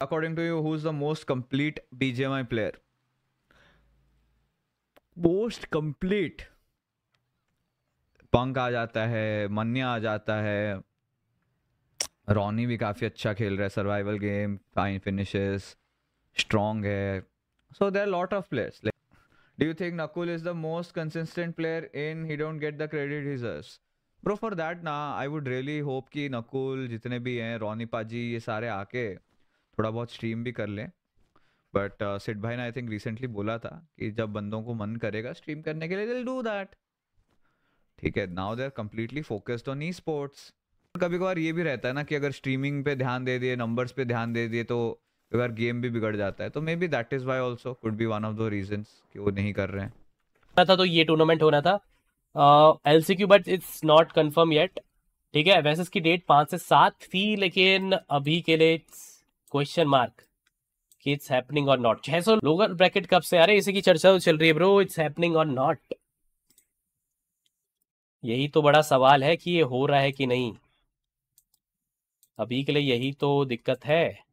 according to you, who's the most complete BGMI player? Most complete. पंक आ जाता है मन्या आ जाता है रॉनी भी काफ़ी अच्छा खेल रहा है survival game fine finishes strong है so there lot of players do you think Nakul is the most consistent player in he don't get the credit हिजर्स ब्रो फॉर दैट ना आई वुड रियली होप कि नकुल जितने भी हैं Ronnie पाजी ये सारे आके थोड़ा बहुत स्ट्रीम भी कर लें बट सिट uh, भाई ने आई थिंक रिसेंटली बोला था कि जब बंदों को मन करेगा स्ट्रीम करने के लिए दिल डू दैट ठीक है now they are completely focused on esports कभी कभार ये भी रहता है ना कि अगर स्ट्रीमिंग पे ध्यान दे दिए नंबर्स पे ध्यान दे दिए तो अगर गेम भी बिगड़ जाता है तो maybe that is why also could be one of the reason कि वो नहीं कर रहे हैं था तो ये टूर्नामेंट होना था L C Q but it's not confirm yet ठीक है वैसे इसकी डेट पाँच से सात थी लेकिन अभी के लिए क्वेश्चन मार्क कि इट्स हैपनिंग और नॉट सौ लोअर ब्रैकेट कब से आ रहे इसी की चर्चा तो चल रही है ब्रो इट्स हैपनिंग और नॉट यही तो बड़ा सवाल है कि ये हो रहा है कि नहीं अभी के लिए यही तो दिक्कत है